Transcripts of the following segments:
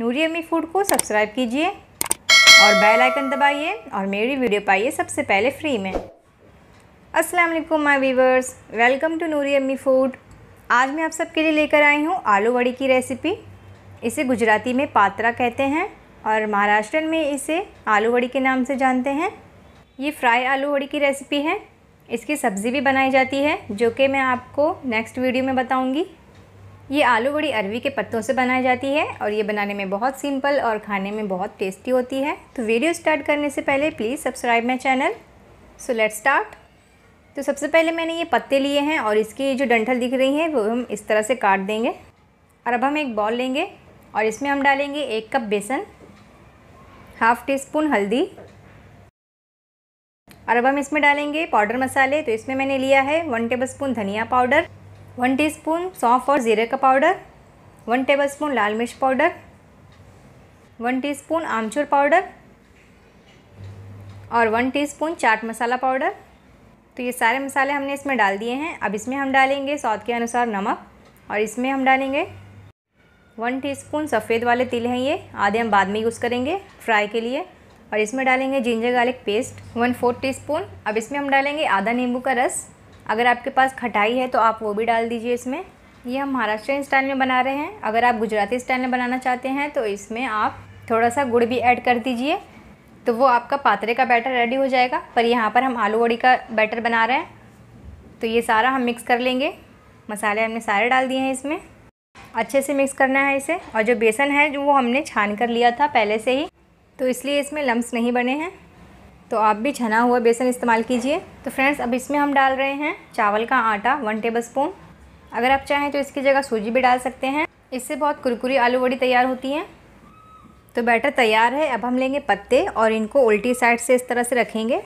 नूरी Ammi food को subscribe कीजिए और बेल आइकन दबाइए और मेरी वीडियो पाइए सबसे पहले फ्री में अस्सलाम वालेकुम my viewers welcome to Noori Ammi food आज मैं आप सबके लिए लेकर आई हूँ आलू वड़ी की रेसिपी इसे गुजराती में पात्रा कहते हैं और महाराष्ट्र में इसे आलू वड़ी के नाम से जानते हैं ये फ्राई आलू वड़ी की रेसिपी है इसकी सब्ज़ी भी बनाई जाती है जो कि मैं आपको नेक्स्ट वीडियो में बताऊंगी ये आलू बड़ी अरवी के पत्तों से बनाई जाती है और ये बनाने में बहुत सिंपल और खाने में बहुत टेस्टी होती है तो वीडियो स्टार्ट करने से पहले please subscribe my channel so let start तो सबसे पहले मैंने ये पत्ते लिए हैं और इसकी जो डंठल दिख रही है वो हम इस तरह से काट देंगे और अब हम एक बॉल लेंगे और इसमें हम डालेंगे एक कप बेसन हाफ टी स्पून हल्दी और अब हम इसमें डालेंगे पाउडर मसाले तो इसमें मैंने लिया है वन टेबल स्पून धनिया पाउडर वन टी स्पून सौंफ और ज़ीरे का पाउडर वन टेबल स्पून लाल मिर्च पाउडर वन टी स्पून आमचूर पाउडर और one teaspoon chaat masala powder तो ये सारे मसाले हमने इसमें डाल दिए हैं अब इसमें हम डालेंगे स्वाद के अनुसार नमक और इसमें हम डालेंगे वन टीस्पून सफ़ेद वाले तिल हैं ये आधे हम बाद में यूज़ करेंगे फ्राई के लिए और इसमें डालेंगे ginger garlic paste one fourth teaspoon अब इसमें हम डालेंगे आधा नींबू का रस अगर आपके पास खटाई है तो आप वो भी डाल दीजिए इसमें ये हम महाराष्ट्र स्टाइल में बना रहे हैं अगर आप गुजराती स्टाइल में बनाना चाहते हैं तो इसमें आप थोड़ा सा गुड़ भी ऐड कर दीजिए तो वो आपका पात्रे का बैटर रेडी हो जाएगा पर यहाँ पर हम आलू वड़ी का बैटर बना रहे हैं तो ये सारा हम मिक्स कर लेंगे मसाले हमने सारे डाल दिए हैं इसमें अच्छे से मिक्स करना है इसे और जो बेसन है जो वो हमने छान कर लिया था पहले से ही तो इसलिए इसमें लम्स नहीं बने हैं तो आप भी छना हुआ बेसन इस्तेमाल कीजिए तो फ्रेंड्स अब इसमें हम डाल रहे हैं चावल का आटा वन टेबल स्पून अगर आप चाहें तो इसकी जगह सूजी भी डाल सकते हैं इससे बहुत कुरकुरी आलू वड़ी तैयार होती हैं तो बैटर तैयार है अब हम लेंगे पत्ते और इनको उल्टी साइड से इस तरह से रखेंगे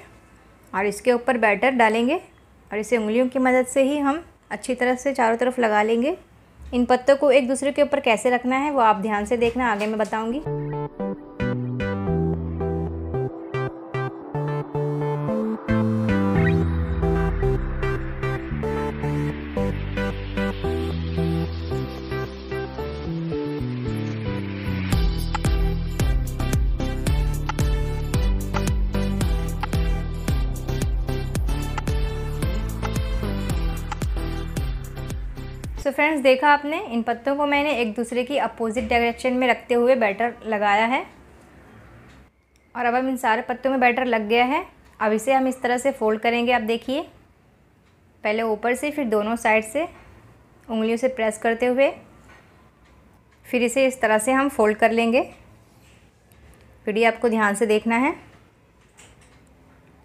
और इसके ऊपर बैटर डालेंगे और इसे उंगलियों की मदद से ही हम अच्छी तरह से चारों तरफ लगा लेंगे इन पत्तों को एक दूसरे के ऊपर कैसे रखना है वो आप ध्यान से देखना आगे मैं बताऊँगी तो फ्रेंड्स देखा आपने इन पत्तों को मैंने एक दूसरे की अपोजिट डायरेक्शन में रखते हुए बैटर लगाया है और अब हम इन सारे पत्तों में बैटर लग गया है अब इसे हम इस तरह से फोल्ड करेंगे आप देखिए पहले ऊपर से फिर दोनों साइड से उंगलियों से प्रेस करते हुए फिर इसे इस तरह से हम फोल्ड कर लेंगे वीडियो आपको ध्यान से देखना है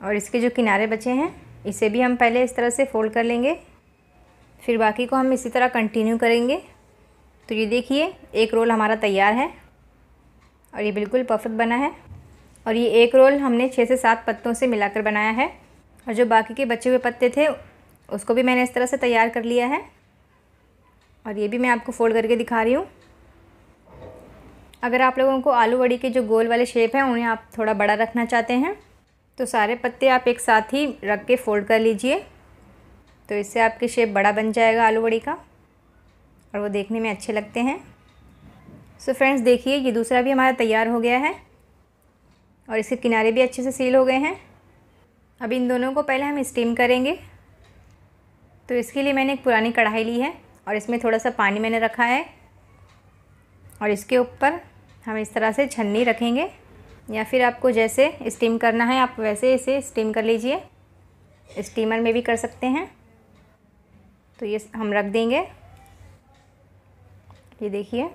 और इसके जो किनारे बचे हैं इसे भी हम पहले इस तरह से फोल्ड कर लेंगे फिर बाकी को हम इसी तरह कंटिन्यू करेंगे तो ये देखिए एक रोल हमारा तैयार है और ये बिल्कुल परफेक्ट बना है और ये एक रोल हमने छः से सात पत्तों से मिलाकर बनाया है और जो बाकी के बचे हुए पत्ते थे उसको भी मैंने इस तरह से तैयार कर लिया है और ये भी मैं आपको फोल्ड करके दिखा रही हूँ अगर आप लोगों को आलू वड़ी के जो गोल वाले शेप हैं उन्हें आप थोड़ा बड़ा रखना चाहते हैं तो सारे पत्ते आप एक साथ ही रख के फोल्ड कर लीजिए तो इससे आपकी शेप बड़ा बन जाएगा आलू बड़ी का और वो देखने में अच्छे लगते हैं सो फ्रेंड्स देखिए ये दूसरा भी हमारा तैयार हो गया है और इसके किनारे भी अच्छे से सील हो गए हैं अब इन दोनों को पहले हम स्टीम करेंगे तो इसके लिए मैंने एक पुरानी कढ़ाई ली है और इसमें थोड़ा सा पानी मैंने रखा है और इसके ऊपर हम इस तरह से छन्नी रखेंगे या फिर आपको जैसे स्टीम करना है आप वैसे इसे स्टीम कर लीजिए स्टीमर में भी कर सकते हैं तो ये हम रख देंगे ये देखिए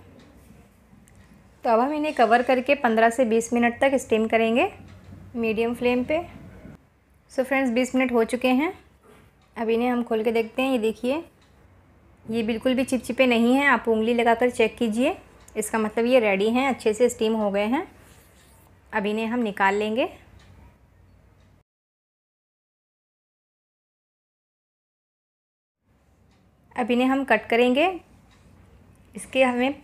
तो अब हम इन्हें कवर करके 15 से 20 मिनट तक स्टीम करेंगे मीडियम फ्लेम पे सो फ्रेंड्स 20 मिनट हो चुके हैं अब इन्हें हम खोल के देखते हैं ये देखिए ये बिल्कुल भी चिपचिपे नहीं हैं आप उंगली लगाकर चेक कीजिए इसका मतलब ये रेडी हैं अच्छे से स्टीम हो गए हैं अब इन्हें हम निकाल लेंगे अब इन्हें हम कट करेंगे इसके हमें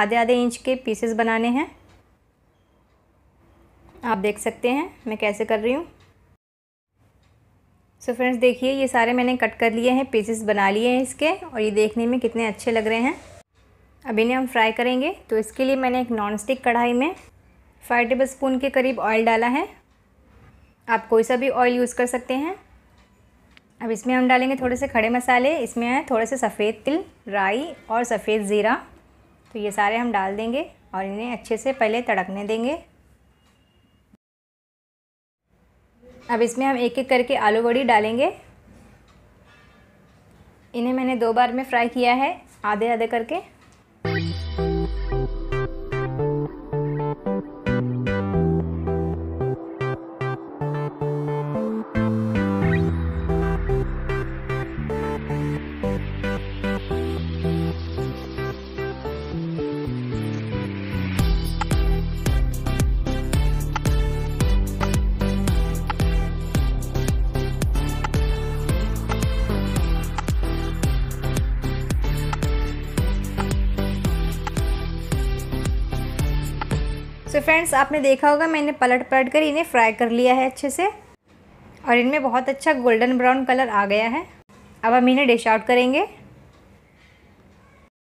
आधे आधे इंच के पीसेस बनाने हैं आप देख सकते हैं मैं कैसे कर रही हूँ सो फ्रेंड्स देखिए ये सारे मैंने कट कर लिए हैं पीसेस बना लिए हैं इसके और ये देखने में कितने अच्छे लग रहे हैं अब इन्हें हम फ्राई करेंगे तो इसके लिए मैंने एक नॉन स्टिक कढ़ाई में फाइव टेबल स्पून के करीब ऑयल डाला है आप कोई सा भी ऑयल यूज़ कर सकते हैं अब इसमें हम डालेंगे थोड़े से खड़े मसाले इसमें है थोड़े से सफ़ेद तिल राई और सफ़ेद ज़ीरा तो ये सारे हम डाल देंगे और इन्हें अच्छे से पहले तड़कने देंगे अब इसमें हम एक एक करके आलू बड़ी डालेंगे इन्हें मैंने दो बार में फ्राई किया है आधे आधे करके फ्रेंड्स आपने देखा होगा मैंने पलट पलट कर इन्हें फ्राई कर लिया है अच्छे से और इनमें बहुत अच्छा गोल्डन ब्राउन कलर आ गया है अब हम इन्हें डिश आउट करेंगे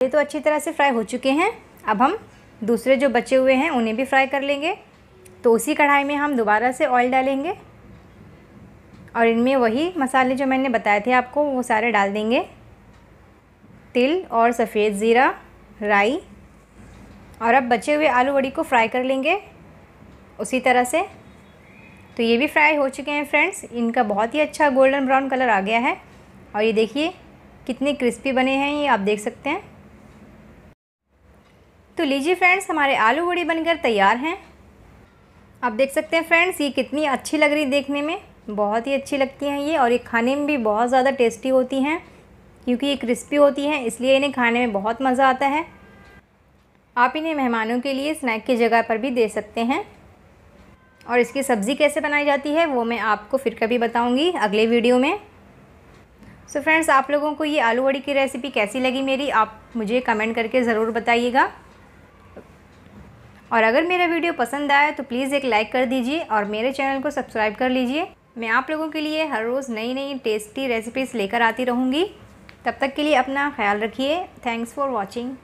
ये तो अच्छी तरह से फ्राई हो चुके हैं अब हम दूसरे जो बचे हुए हैं उन्हें भी फ्राई कर लेंगे तो उसी कढ़ाई में हम दोबारा से ऑयल डालेंगे और इनमें वही मसाले जो मैंने बताए थे आपको वो सारे डाल देंगे तिल और सफ़ेद ज़ीरा राई और अब बचे हुए आलू वड़ी को फ्राई कर लेंगे उसी तरह से तो ये भी फ्राई हो चुके हैं फ्रेंड्स इनका बहुत ही अच्छा गोल्डन ब्राउन कलर आ गया है और ये देखिए कितने क्रिस्पी बने हैं ये आप देख सकते हैं तो लीजिए फ्रेंड्स हमारे आलू वड़ी बनकर तैयार हैं आप देख सकते हैं फ्रेंड्स ये कितनी अच्छी लग रही देखने में बहुत ही अच्छी लगती हैं ये और ये खाने में भी बहुत ज़्यादा टेस्टी होती हैं क्योंकि ये क्रिस्पी होती हैं इसलिए इन्हें खाने में बहुत मज़ा आता है आप इन्हें मेहमानों के लिए स्नैक की जगह पर भी दे सकते हैं और इसकी सब्ज़ी कैसे बनाई जाती है वो मैं आपको फिर कभी बताऊँगी अगले वीडियो में सो so फ्रेंड्स आप लोगों को ये आलू वड़ी की रेसिपी कैसी लगी मेरी आप मुझे कमेंट करके ज़रूर बताइएगा और अगर मेरा वीडियो पसंद आया तो प्लीज़ एक लाइक कर दीजिए और मेरे चैनल को सब्सक्राइब कर लीजिए मैं आप लोगों के लिए हर रोज़ नई नई टेस्टी रेसिपीज़ लेकर आती रहूँगी तब तक के लिए अपना ख्याल रखिए थैंक्स फॉर वॉचिंग